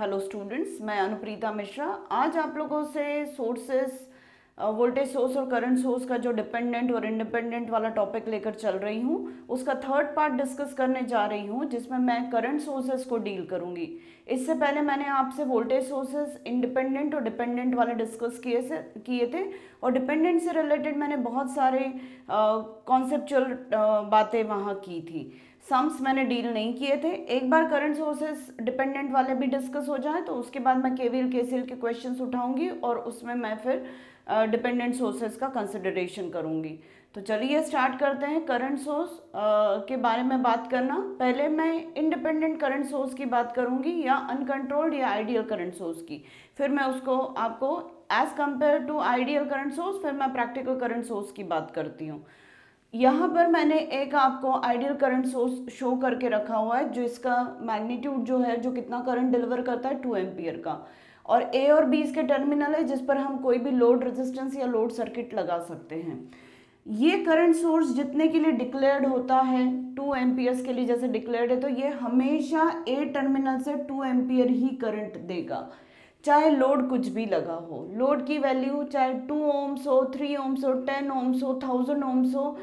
Hello students मैं अनुप्रीता मिश्रा आज आप लोगों से सोर्सेस वोल्टेज सोर्स और करंट सोर्स का जो डिपेंडेंट और इंडिपेंडेंट वाला टॉपिक लेकर चल रही हूँ उसका थर्ड पार्ट डिस्कस करने जा रही हूँ जिसमें मैं करंट सोर्सेज को डील करूँगी इससे पहले मैंने आपसे वोल्टेज सोर्सेज इंडिपेंडेंट और डिपेंडेंट वाले डिस्कस किए से किए थे और डिपेंडेंट से रिलेटेड मैंने बहुत सारे कॉन्सेपचुअल बातें वहाँ की थी सम्स मैंने डील नहीं किए थे एक बार करंट सोर्सेस डिपेंडेंट वाले भी डिस्कस हो जाए तो उसके बाद मैं केवीएल केसीएल के क्वेश्चंस उठाऊंगी और उसमें मैं फिर डिपेंडेंट uh, सोर्सेस का कंसिडरेशन करूंगी तो चलिए स्टार्ट करते हैं करंट सोर्स uh, के बारे में बात करना पहले मैं इंडिपेंडेंट करंट सोर्स की बात करूंगी या अनकंट्रोल्ड या आइडियल करंट सोर्स की फिर मैं उसको आपको as compare to ideal current source फिर मैं प्रैक्टिकल करंट सोर्स की बात करती हूँ यहाँ हम्म। पर मैंने एक आपको आइडियल करंट सोर्स शो करके रखा हुआ है जो इसका मैग्नीट्यूड जो है जो कितना करंट डिलीवर करता है टू एम्पियर का और ए और बी इसके टर्मिनल है जिस पर हम कोई भी लोड रेजिस्टेंस या लोड सर्किट लगा सकते हैं ये करंट सोर्स जितने के लिए डिक्लेयर्ड होता है टू एम्पियर्स के लिए जैसे डिक्लेयर्ड है तो ये हमेशा ए टर्मिनल से टू एम्पियर ही करंट देगा चाहे लोड कुछ भी लगा हो लोड की वैल्यू चाहे टू ओम्स हो थ्री ओम्स हो टेन ओम्स हो थाउजेंड ओम्स हो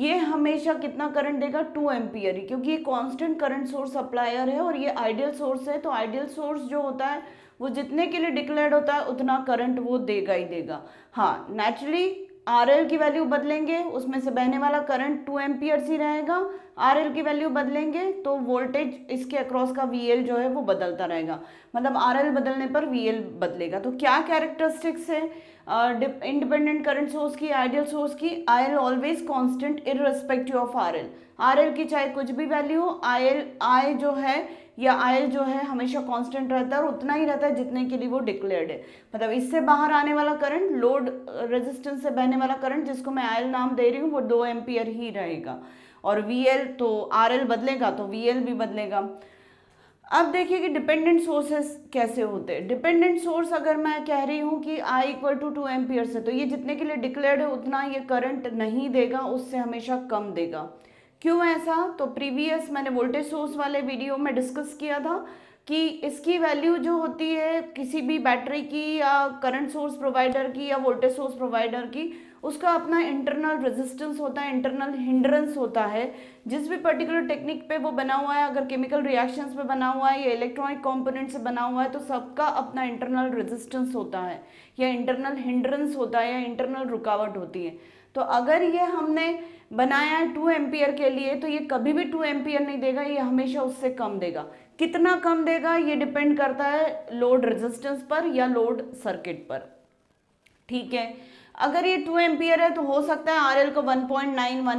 ये हमेशा कितना करंट देगा टू एम्पियर ही क्योंकि ये कांस्टेंट करंट सोर्स सप्लायर है और ये आइडियल सोर्स है तो आइडियल सोर्स जो होता है वो जितने के लिए डिक्लेयर होता है उतना करंट वो देगा ही देगा हाँ नेचुरली आर एल की वैल्यू बदलेंगे उसमें से बहने वाला करंट टू एम्पियर्स ही रहेगा आर एल की वैल्यू बदलेंगे तो वोल्टेज इसके अक्रॉस का वी एल जो है वो बदलता रहेगा मतलब आर एल बदलने पर वी एल बदलेगा तो क्या कैरेक्टरिस्टिक्स है इंडिपेंडेंट करंट सोर्स की आइडियल सोर्स की I L always constant irrespective of R L R L की चाहे कुछ भी वैल्यू हो आई एल आई जो है या एल जो है हमेशा कॉन्स्टेंट रहता है और उतना ही रहता है जितने के लिए वो डिक्लेयर्ड है मतलब इससे बाहर आने वाला करंट लोड रेजिस्टेंस से बहने वाला करंट जिसको मैं आयल नाम दे रही हूँ वो दो एम्पियर ही रहेगा और वी एल तो आर एल बदलेगा तो वी एल भी बदलेगा अब देखिए कि डिपेंडेंट सोर्सेस कैसे होते हैं डिपेंडेंट सोर्स अगर मैं कह रही हूँ कि आई इक्वल टू टू पीयर्स से तो ये जितने के लिए डिक्लेयर्ड है उतना ये करंट नहीं देगा उससे हमेशा कम देगा क्यों ऐसा तो प्रीवियस मैंने वोल्टेज सोर्स वाले वीडियो में डिस्कस किया था कि इसकी वैल्यू जो होती है किसी भी बैटरी की या करंट सोर्स प्रोवाइडर की या वोल्टेज सोर्स प्रोवाइडर की उसका अपना इंटरनल रेजिस्टेंस होता है इंटरनल हिंड्रेंस होता है जिस भी पर्टिकुलर टेक्निक पे वो बना हुआ है अगर केमिकल रिएक्शंस पे बना हुआ है या इलेक्ट्रॉनिक कंपोनेंट से बना हुआ है तो सबका अपना इंटरनल रेजिस्टेंस होता है या इंटरनल हिंड्रेंस होता है या इंटरनल रुकावट होती है तो अगर ये हमने बनाया है टू एम्पियर के लिए तो ये कभी भी टू एम्पियर नहीं देगा ये हमेशा उससे कम देगा कितना कम देगा ये डिपेंड करता है लोड रेजिस्टेंस पर या लोड सर्किट पर ठीक है अगर ये टू एम्पियर है तो हो सकता है आरएल को 1.9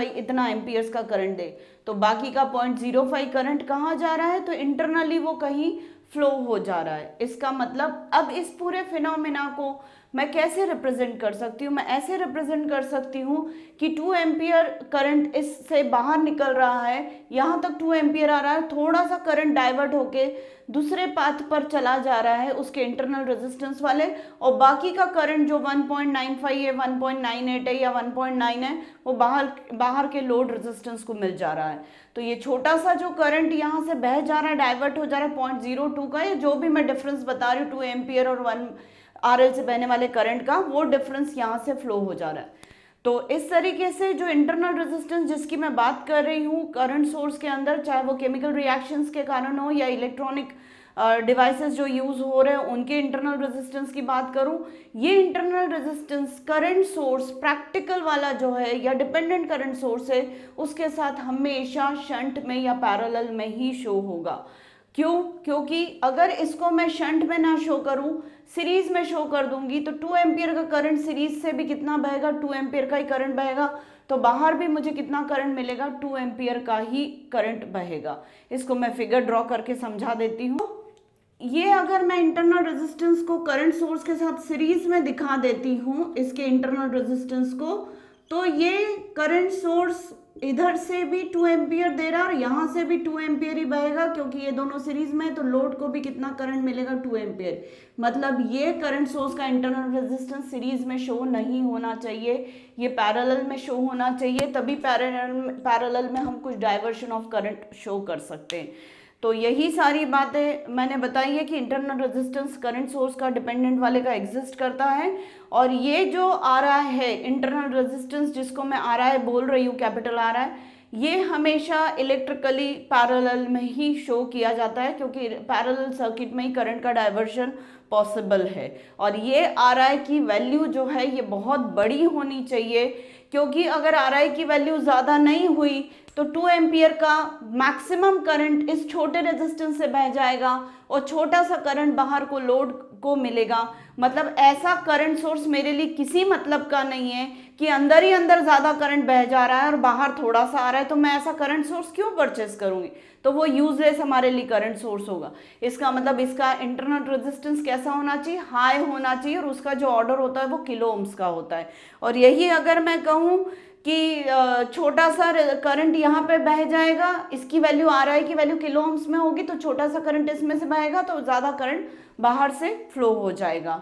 1.95 इतना एम्पियर्स का करंट दे तो बाकी का 0.05 करंट कहाँ जा रहा है तो इंटरनली वो कहीं फ्लो हो जा रहा है इसका मतलब अब इस पूरे फिनोमिना को मैं कैसे रिप्रेजेंट कर सकती हूँ मैं ऐसे रिप्रेजेंट कर सकती हूँ कि टू एम्पियर करंट इससे बाहर निकल रहा है यहाँ तक टू एम्पियर आ रहा है थोड़ा सा करंट डाइवर्ट होके दूसरे पाथ पर चला जा रहा है उसके इंटरनल रेजिस्टेंस वाले और बाकी का करंट जो 1.95 है 1.98 है या 1.9 है वो बाहर बाहर के लोड रेजिस्टेंस को मिल जा रहा है तो ये छोटा सा जो करंट यहाँ से बह जा रहा है डाइवर्ट हो जा रहा है पॉइंट जीरो टू का या जो भी मैं डिफरेंस बता रही हूँ टू एम्पियर और वन आर से बहने वाले करंट का वो डिफरेंस यहाँ से फ्लो हो जा रहा है तो इस तरीके से जो इंटरनल रेजिस्टेंस जिसकी मैं बात कर रही हूँ करंट सोर्स के अंदर चाहे वो केमिकल रिएक्शंस के कारण हो या इलेक्ट्रॉनिक डिवाइसेस जो यूज़ हो रहे हैं उनके इंटरनल रेजिस्टेंस की बात करूँ ये internal resistance current source practical वाला जो है या डिपेंडेंट करंट सोर्स है उसके साथ हमेशा शंट में या पैरल में ही शो होगा क्यों क्योंकि अगर इसको मैं शंट में ना शो करूं सीरीज में शो कर दूंगी तो टू एम्पियर का करंट सीरीज से भी कितना बहेगा टू एम्पियर का ही करंट बहेगा तो बाहर भी मुझे कितना करंट मिलेगा टू एम्पियर का ही करंट बहेगा इसको मैं फिगर ड्रॉ करके समझा देती हूँ ये अगर मैं इंटरनल रेजिस्टेंस को करंट सोर्स के साथ सीरीज में दिखा देती हूँ इसके इंटरनल रेजिस्टेंस को तो ये करंट सोर्स इधर से भी टू एम्पियर दे रहा है और यहाँ से भी टू एम्पियर ही बहेगा क्योंकि ये दोनों सीरीज में है तो लोड को भी कितना करंट मिलेगा टू एम्पियर मतलब ये करंट सोर्स का इंटरनल रेजिस्टेंस सीरीज में शो नहीं होना चाहिए ये पैरेलल में शो होना चाहिए तभी पैरेलल पैरेलल में हम कुछ डाइवर्शन ऑफ करंट शो कर सकते हैं तो यही सारी बातें मैंने बताई है कि इंटरनल रेजिस्टेंस करंट सोर्स का डिपेंडेंट वाले का एग्जिस्ट करता है और ये जो आ रहा है इंटरनल रेजिस्टेंस जिसको मैं आ रहा है बोल रही हूँ कैपिटल आ रहा है ये हमेशा इलेक्ट्रिकली पैरेलल में ही शो किया जाता है क्योंकि पैरेलल सर्किट में ही करंट का डाइवर्शन पॉसिबल है और ये आर आई की वैल्यू जो है ये बहुत बड़ी होनी चाहिए क्योंकि अगर आर आई की वैल्यू ज़्यादा नहीं हुई तो टू एम्पियर का मैक्सिमम करंट इस छोटे रेजिस्टेंस से बह जाएगा और छोटा सा करंट बाहर को लोड को मिलेगा मतलब ऐसा करंट सोर्स मेरे लिए किसी मतलब का नहीं है कि अंदर ही अंदर ज़्यादा करंट बह जा रहा है और बाहर थोड़ा सा आ रहा है तो मैं ऐसा करंट सोर्स क्यों परचेस करूँगी तो वो यूजलेस हमारे लिए करंट सोर्स होगा इसका मतलब इसका इंटरनल रेजिस्टेंस कैसा होना चाहिए हाई होना चाहिए और उसका जो ऑर्डर होता है वो किलो ओम्स का होता है और यही अगर मैं कहूँ कि छोटा सा करंट यहाँ पे बह जाएगा इसकी वैल्यू आर आई की वैल्यू किलो ओम्स में होगी तो छोटा सा करंट इसमें से बहेगा तो ज़्यादा करंट बाहर से फ्लो हो जाएगा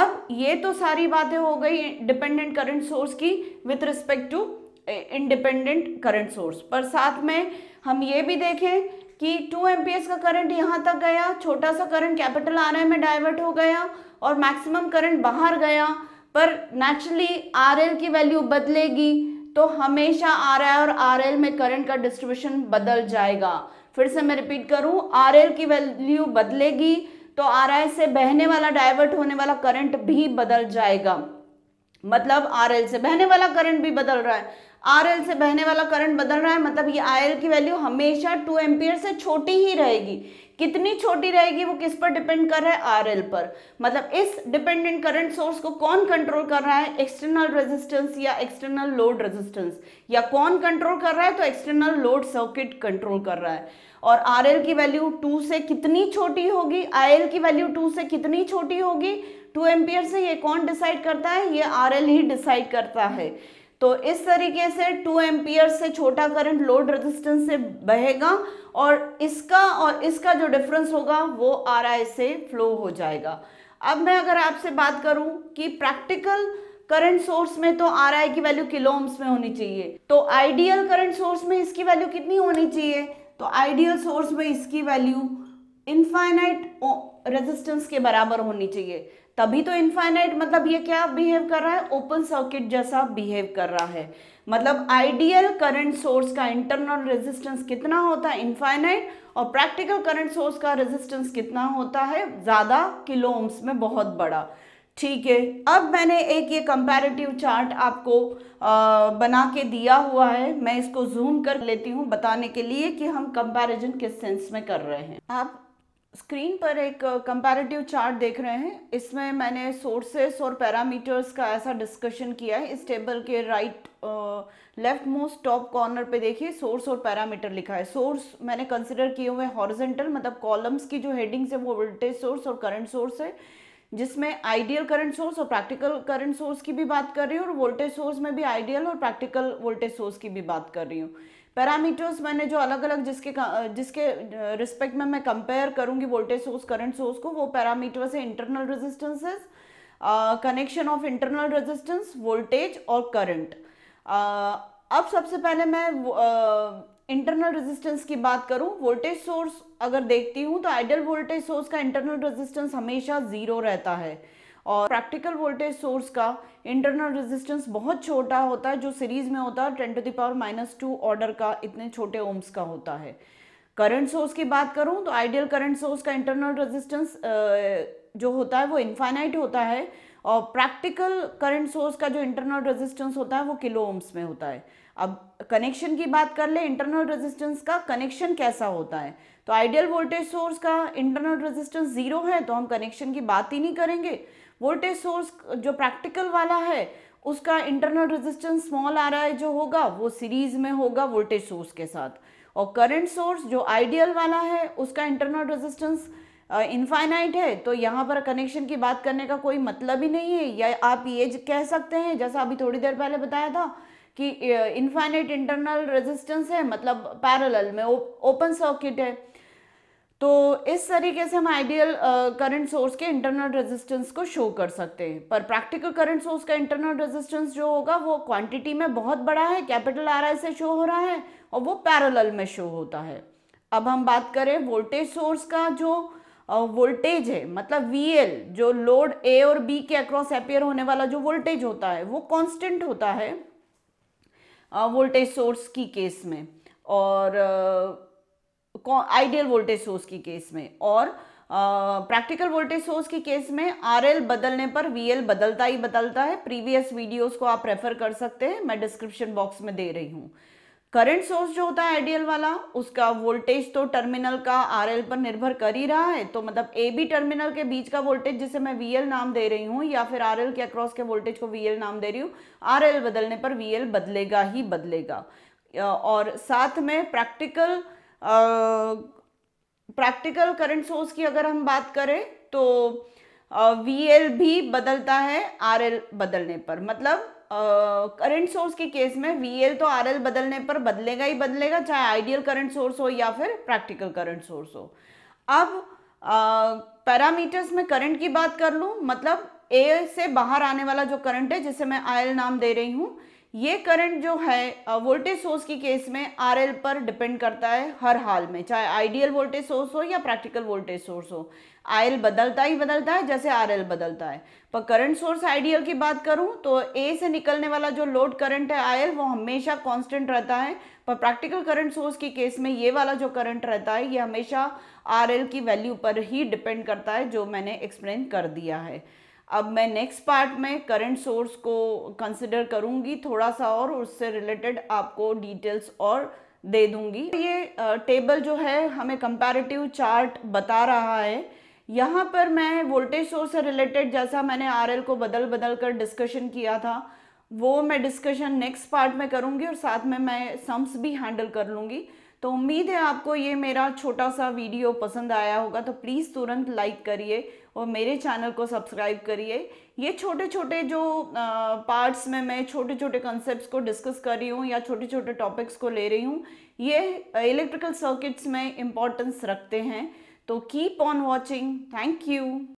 अब ये तो सारी बातें हो गई डिपेंडेंट करंट सोर्स की with respect to independent current source पर साथ में हम ये भी देखें कि टू एम का करंट यहाँ तक गया छोटा सा करंट कैपिटल आर आई में डाइवर्ट हो गया और मैक्सिमम करंट बाहर गया पर नेचुरली आर एल की वैल्यू बदलेगी तो हमेशा आर आई और आर एल में करंट का डिस्ट्रीब्यूशन बदल जाएगा फिर से मैं रिपीट करूं आर एल की वैल्यू बदलेगी तो आर आई से बहने वाला डाइवर्ट होने वाला करंट भी बदल जाएगा मतलब आर से बहने वाला करंट भी बदल रहा है आर से बहने वाला करंट बदल रहा है मतलब ये आई की वैल्यू हमेशा टू एम्पियर से छोटी ही रहेगी कितनी छोटी रहेगी वो किस पर डिपेंड कर रहा है आर पर मतलब इस डिपेंडेंट करंट सोर्स को कौन कंट्रोल कर रहा है एक्सटर्नल रेजिस्टेंस या एक्सटर्नल लोड रेजिस्टेंस या कौन कंट्रोल कर रहा है तो एक्सटर्नल लोड सर्किट कंट्रोल कर रहा है और आर की वैल्यू टू से कितनी छोटी होगी आई की वैल्यू टू से कितनी छोटी होगी टू एम्पियर से ये कौन डिसाइड करता है ये आर ही डिसाइड करता है तो इस तरीके से टू एम्पियर से छोटा करंट लोड रेजिस्टेंस से बहेगा और इसका और इसका जो डिफरेंस होगा वो आर आई से फ्लो हो जाएगा अब मैं अगर आपसे बात करूं कि प्रैक्टिकल करंट सोर्स में तो आर आई की वैल्यू किलोम्स में होनी चाहिए तो आइडियल करंट सोर्स में इसकी वैल्यू कितनी होनी चाहिए तो आइडियल सोर्स में इसकी वैल्यू इनफाइनाइट रेजिस्टेंस के बराबर होनी चाहिए तभी तो इनफाइनाइट मतलब ये क्या बिहेव कर रहा है ओपन सर्किट जैसा बिहेव कर रहा है मतलब आइडियल करंट सोर्स का इंटरनल रेजिस्टेंस कितना होता है इनफाइनाइट और प्रैक्टिकल करंट सोर्स का रेजिस्टेंस कितना होता है ज़्यादा किलो ओम्स में बहुत बड़ा ठीक है अब मैंने एक ये कंपैरेटिव चार्ट आपको आ, बना के दिया हुआ है मैं इसको जूम कर लेती हूँ बताने के लिए कि हम कंपैरिजन किस सेंस में कर रहे हैं आप स्क्रीन पर एक कंपैरेटिव चार्ट देख रहे हैं इसमें मैंने सोर्सेस और पैरामीटर्स का ऐसा डिस्कशन किया है इस टेबल के right left most top corner पे देखिए सोर्स और पैरामीटर लिखा है सोर्स मैंने कंसिडर किए हुए हॉरिजेंटल मतलब कॉलम्स की जो हेडिंग्स है वो वोल्टेज सोर्स और करंट सोर्स है जिसमें आइडियल करंट सोर्स और प्रैक्टिकल करंट सोर्स की भी बात कर रही हूँ और वोल्टेज सोर्स में भी आइडियल और प्रैक्टिकल वोल्टेज सोर्स की भी बात कर रही हूँ पैरामीटर्स मैंने जो अलग अलग जिसके जिसके रिस्पेक्ट में मैं कंपेयर करूंगी वोल्टेज सोर्स करंट सोर्स को वो पैरामीटर्स है internal resistances connection of internal resistance voltage और करंट uh, अब सबसे पहले मैं इंटरनल uh, रेजिस्टेंस की बात करूं वोल्टेज सोर्स अगर देखती हूं तो आइडियल वोल्टेज सोर्स का इंटरनल रेजिस्टेंस हमेशा ज़ीरो रहता है और प्रैक्टिकल वोल्टेज सोर्स का इंटरनल रेजिस्टेंस बहुत छोटा होता है जो सीरीज में होता है ten to the power minus two order का इतने छोटे ओम्स का होता है करंट सोर्स की बात करूं तो आइडियल करंट सोर्स का इंटरनल रेजिस्टेंस जो होता है वो इन्फाइनाइट होता है और प्रैक्टिकल करंट सोर्स का जो इंटरनल रेजिस्टेंस होता है वो किलो ओम्स में होता है अब कनेक्शन की बात कर ले इंटरनल रेजिस्टेंस का कनेक्शन कैसा होता है तो आइडियल वोल्टेज सोर्स का इंटरनल रेजिस्टेंस जीरो है तो हम कनेक्शन की बात ही नहीं करेंगे वोल्टेज सोर्स जो प्रैक्टिकल वाला है उसका इंटरनल रेजिस्टेंस स्मॉल आ रहा है जो होगा वो सीरीज में होगा वोल्टेज सोर्स के साथ और करंट सोर्स जो आइडियल वाला है उसका इंटरनल रेजिस्टेंस इनफाइनाइट है तो यहाँ पर कनेक्शन की बात करने का कोई मतलब ही नहीं है या आप ये कह सकते हैं जैसा अभी थोड़ी देर पहले बताया था कि इनफाइनाइट इंटरनल रेजिस्टेंस है मतलब पैरेलल में ओपन सर्किट है तो इस तरीके से हम आइडियल करंट सोर्स के इंटरनल रेजिस्टेंस को शो कर सकते हैं पर प्रैक्टिकल करंट सोर्स का इंटरनल रेजिस्टेंस जो होगा वो क्वांटिटी में बहुत बड़ा है कैपिटल आर आई से शो हो रहा है और वो पैरेलल में शो होता है अब हम बात करें वोल्टेज सोर्स का जो वोल्टेज है मतलब वी जो लोड ए और बी के अक्रॉस अपेयर होने वाला जो वोल्टेज होता है वो कॉन्स्टेंट होता है वोल्टेज सोर्स की केस में और आइडियल वोल्टेज सोर्स की केस में और प्रैक्टिकल वोल्टेज सोर्स की केस में आरएल बदलने पर वीएल बदलता ही बदलता है प्रीवियस वीडियोस को आप रेफर कर सकते हैं मैं डिस्क्रिप्शन बॉक्स में दे रही हूँ करंट सोर्स जो होता है आइडियल वाला उसका वोल्टेज तो टर्मिनल का आरएल पर निर्भर कर ही रहा है तो मतलब ए बी टर्मिनल के बीच का वोल्टेज जिसे मैं वीएल नाम दे रही हूँ या फिर आरएल के अक्रॉस के वोल्टेज को वीएल नाम दे रही हूँ आरएल बदलने पर वीएल बदलेगा ही बदलेगा और साथ में प्रैक्टिकल प्रैक्टिकल करंट सोर्स की अगर हम बात करें तो वी एल भी बदलता है आर एल बदलने पर मतलब करंट uh, सोर्स के केस में वी एल तो आर एल बदलने पर बदलेगा ही बदलेगा चाहे आइडियल करंट सोर्स हो या फिर प्रैक्टिकल करंट सोर्स हो अब पैरामीटर्स uh, में करंट की बात कर लूँ मतलब ए से बाहर आने वाला जो करंट है जिसे मैं आई एल नाम दे रही हूँ ये करंट जो है वोल्टेज सोर्स की केस में आरएल पर डिपेंड करता है हर हाल में चाहे आइडियल वोल्टेज सोर्स हो या प्रैक्टिकल वोल्टेज सोर्स हो आयल बदलता ही बदलता है जैसे आरएल बदलता है पर करंट सोर्स आइडियल की बात करूं तो ए से निकलने वाला जो लोड करंट है आयल वो हमेशा कांस्टेंट रहता है पर प्रैक्टिकल करंट सोर्स की केस में ये वाला जो करंट रहता है ये हमेशा एल की वैल्यू पर ही डिपेंड करता है जो मैंने एक्सप्लेन कर दिया है अब मैं नेक्स्ट पार्ट में करंट सोर्स को कंसिडर करूँगी थोड़ा सा और उससे रिलेटेड आपको डिटेल्स और दे दूंगी ये टेबल जो है हमें कंपैरेटिव चार्ट बता रहा है यहाँ पर मैं वोल्टेज सोर्स से रिलेटेड जैसा मैंने आरएल को बदल बदल कर डिस्कशन किया था वो मैं डिस्कशन नेक्स्ट पार्ट में करूँगी और साथ में मैं सम्स भी हैंडल कर लूँगी तो उम्मीद है आपको ये मेरा छोटा सा वीडियो पसंद आया होगा तो प्लीज़ तुरंत लाइक करिए और मेरे चैनल को सब्सक्राइब करिए ये छोटे छोटे जो पार्ट्स में मैं छोटे छोटे कॉन्सेप्ट्स को डिस्कस कर रही हूँ या छोटे छोटे टॉपिक्स को ले रही हूँ ये इलेक्ट्रिकल सर्किट्स में इम्पोर्टेंस रखते हैं तो keep on watching thank you